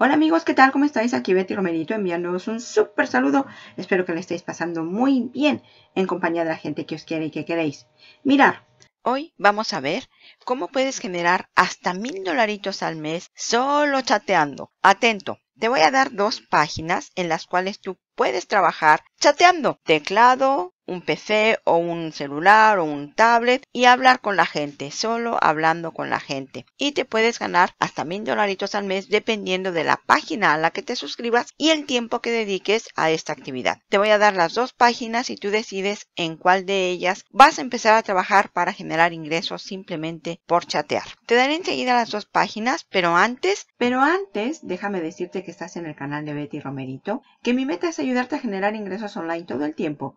Hola amigos, ¿qué tal? ¿Cómo estáis? Aquí Betty Romerito enviándoos un súper saludo. Espero que le estéis pasando muy bien en compañía de la gente que os quiere y que queréis. Mirar, hoy vamos a ver cómo puedes generar hasta mil dolaritos al mes solo chateando. Atento, te voy a dar dos páginas en las cuales tú puedes trabajar chateando. Teclado, un PC o un celular o un tablet y hablar con la gente, solo hablando con la gente. Y te puedes ganar hasta mil dolaritos al mes dependiendo de la página a la que te suscribas y el tiempo que dediques a esta actividad. Te voy a dar las dos páginas y tú decides en cuál de ellas vas a empezar a trabajar para generar ingresos simplemente por chatear. Te daré enseguida las dos páginas, pero antes, pero antes, déjame decirte que estás en el canal de Betty Romerito, que mi meta es ayudarte a generar ingresos online todo el tiempo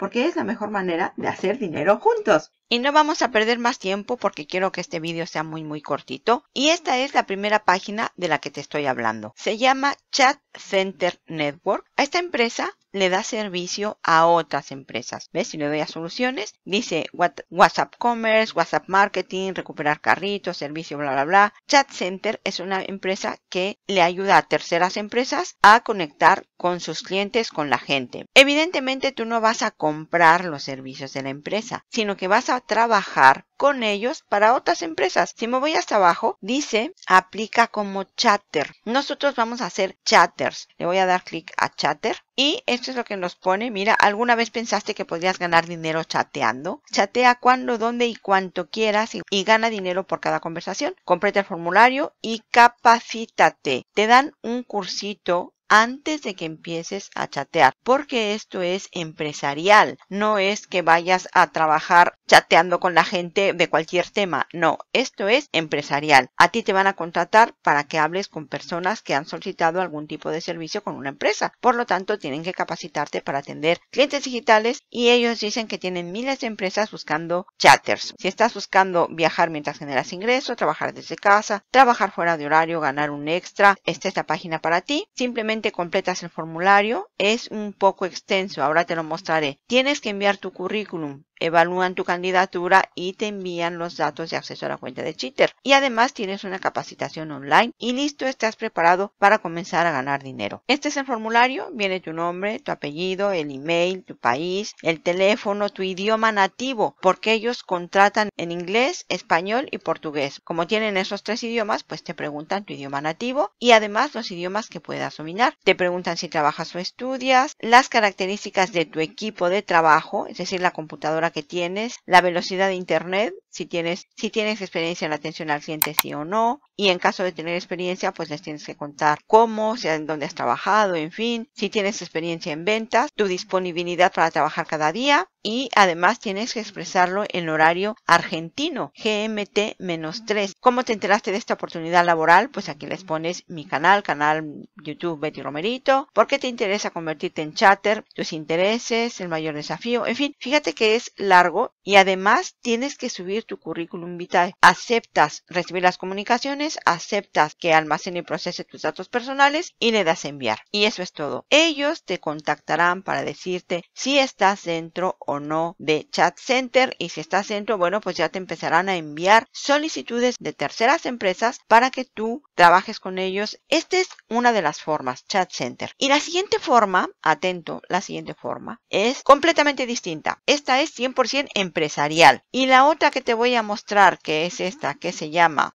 porque es la mejor manera de hacer dinero juntos. Y no vamos a perder más tiempo porque quiero que este vídeo sea muy muy cortito. Y esta es la primera página de la que te estoy hablando. Se llama Chat Center Network. A esta empresa le da servicio a otras empresas. ¿Ves? Si le doy a soluciones, dice WhatsApp Commerce, WhatsApp Marketing, recuperar carritos, servicio, bla, bla, bla. Chat Center es una empresa que le ayuda a terceras empresas a conectar con sus clientes, con la gente. Evidentemente tú no vas a comprar los servicios de la empresa, sino que vas a trabajar con ellos para otras empresas. Si me voy hasta abajo, dice aplica como chatter. Nosotros vamos a hacer chatters. Le voy a dar clic a chatter y esto es lo que nos pone. Mira, ¿alguna vez pensaste que podrías ganar dinero chateando? Chatea cuando, dónde y cuanto quieras y, gana dinero por cada conversación. Completa el formulario y capacítate. Te dan un cursito antes de que empieces a chatear, porque esto es empresarial, no es que vayas a trabajar chateando con la gente de cualquier tema, no, esto es empresarial. A ti te van a contratar para que hables con personas que han solicitado algún tipo de servicio con una empresa, por lo tanto tienen que capacitarte para atender clientes digitales y ellos dicen que tienen miles de empresas buscando chatters. Si estás buscando viajar mientras generas ingreso trabajar desde casa, trabajar fuera de horario, ganar un extra, esta es la página para ti, simplemente completas el formulario, es un poco extenso, ahora te lo mostraré. Tienes que enviar tu currículum evalúan tu candidatura y te envían los datos de acceso a la cuenta de Cheater. Y además tienes una capacitación online y listo, estás preparado para comenzar a ganar dinero. Este es el formulario, viene tu nombre, tu apellido, el email, tu país, el teléfono, tu idioma nativo, porque ellos contratan en inglés, español y portugués. Como tienen esos tres idiomas, pues te preguntan tu idioma nativo y además los idiomas que puedas dominar. Te preguntan si trabajas o estudias, las características de tu equipo de trabajo, es decir, la computadora que tienes, la velocidad de internet, si tienes, si tienes experiencia en atención al cliente, sí o no. Y en caso de tener experiencia, pues les tienes que contar cómo, en dónde has trabajado, en fin. Si tienes experiencia en ventas, tu disponibilidad para trabajar cada día. Y además tienes que expresarlo en horario argentino, GMT-3. ¿Cómo te enteraste de esta oportunidad laboral? Pues aquí les pones mi canal, canal YouTube Betty Romerito. ¿Por qué te interesa convertirte en chatter? Tus intereses, el mayor desafío. En fin, fíjate que es largo y además tienes que subir tu currículum vitae. Aceptas recibir las comunicaciones, aceptas que almacene y procese tus datos personales y le das enviar. Y eso es todo. Ellos te contactarán para decirte si estás dentro o no de Chat Center y si estás dentro, bueno, pues ya te empezarán a enviar solicitudes de terceras empresas para que tú trabajes con ellos. Esta es una de las formas, Chat Center. Y la siguiente forma, atento, la siguiente forma es completamente distinta. Esta es siempre 100% empresarial. Y la otra que te voy a mostrar, que es esta, que se llama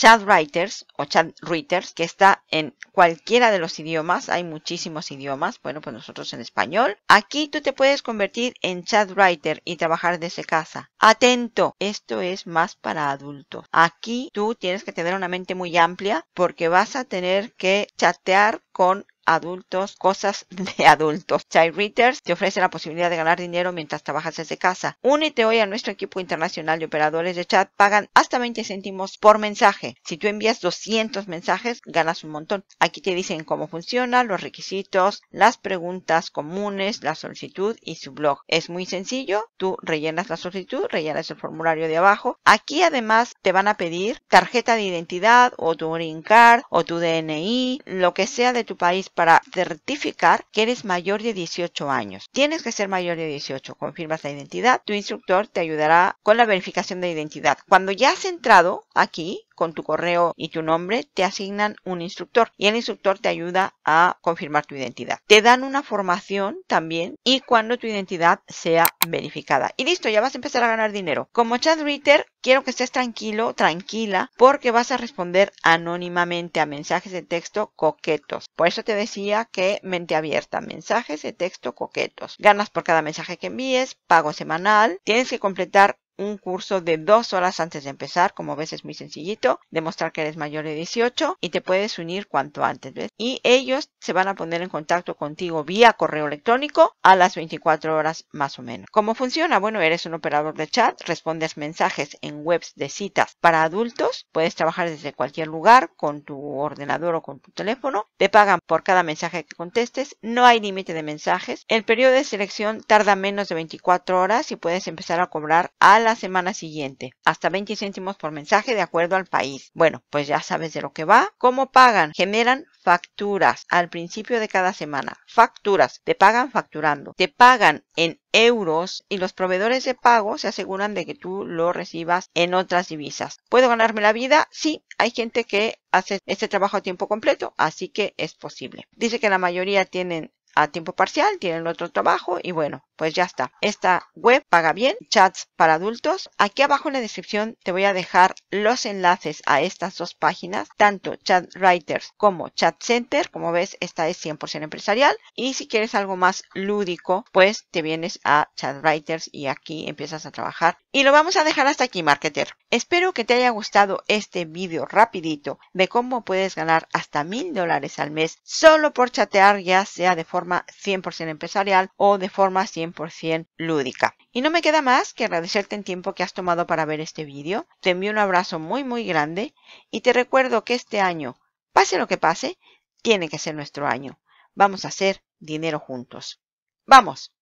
chat writers o chat readers que está en cualquiera de los idiomas, hay muchísimos idiomas, bueno, pues nosotros en español. Aquí tú te puedes convertir en chat writer y trabajar desde casa. Atento, esto es más para adultos. Aquí tú tienes que tener una mente muy amplia porque vas a tener que chatear con adultos, cosas de adultos. Readers te ofrece la posibilidad de ganar dinero mientras trabajas desde casa. Únete hoy a nuestro equipo internacional de operadores de chat. Pagan hasta 20 céntimos por mensaje. Si tú envías 200 mensajes, ganas un montón. Aquí te dicen cómo funciona, los requisitos, las preguntas comunes, la solicitud y su blog. Es muy sencillo. Tú rellenas la solicitud, rellenas el formulario de abajo. Aquí además te van a pedir tarjeta de identidad o tu green card o tu DNI, lo que sea de tu país para certificar que eres mayor de 18 años. Tienes que ser mayor de 18. Confirmas la identidad. Tu instructor te ayudará con la verificación de identidad. Cuando ya has entrado aquí, con tu correo y tu nombre, te asignan un instructor y el instructor te ayuda a confirmar tu identidad. Te dan una formación también y cuando tu identidad sea verificada. Y listo, ya vas a empezar a ganar dinero. Como chat reader, quiero que estés tranquilo, tranquila, porque vas a responder anónimamente a mensajes de texto coquetos. Por eso te decía que mente abierta, mensajes de texto coquetos. Ganas por cada mensaje que envíes, pago semanal, tienes que completar un curso de dos horas antes de empezar, como ves es muy sencillito, demostrar que eres mayor de 18 y te puedes unir cuanto antes, ¿ves? Y ellos se van a poner en contacto contigo vía correo electrónico a las 24 horas más o menos. ¿Cómo funciona? Bueno, eres un operador de chat, respondes mensajes en webs de citas para adultos, puedes trabajar desde cualquier lugar con tu ordenador o con tu teléfono, te pagan por cada mensaje que contestes, no hay límite de mensajes, el periodo de selección tarda menos de 24 horas y puedes empezar a cobrar a semana siguiente, hasta 20 céntimos por mensaje de acuerdo al país. Bueno, pues ya sabes de lo que va. ¿Cómo pagan? Generan facturas al principio de cada semana. Facturas. Te pagan facturando. Te pagan en euros y los proveedores de pago se aseguran de que tú lo recibas en otras divisas. ¿Puedo ganarme la vida? Sí, hay gente que hace este trabajo a tiempo completo, así que es posible. Dice que la mayoría tienen a tiempo parcial, tienen otro trabajo y bueno, pues ya está. Esta web paga bien, chats para adultos. Aquí abajo en la descripción te voy a dejar los enlaces a estas dos páginas, tanto Chat Writers como Chat Center. Como ves, esta es 100% empresarial. Y si quieres algo más lúdico, pues te vienes a Chat Writers y aquí empiezas a trabajar. Y lo vamos a dejar hasta aquí, marketer. Espero que te haya gustado este vídeo rapidito de cómo puedes ganar hasta mil dólares al mes solo por chatear, ya sea de forma 100% empresarial o de forma 100% cien lúdica. Y no me queda más que agradecerte el tiempo que has tomado para ver este vídeo. Te envío un abrazo muy muy grande y te recuerdo que este año, pase lo que pase, tiene que ser nuestro año. Vamos a hacer dinero juntos. ¡Vamos!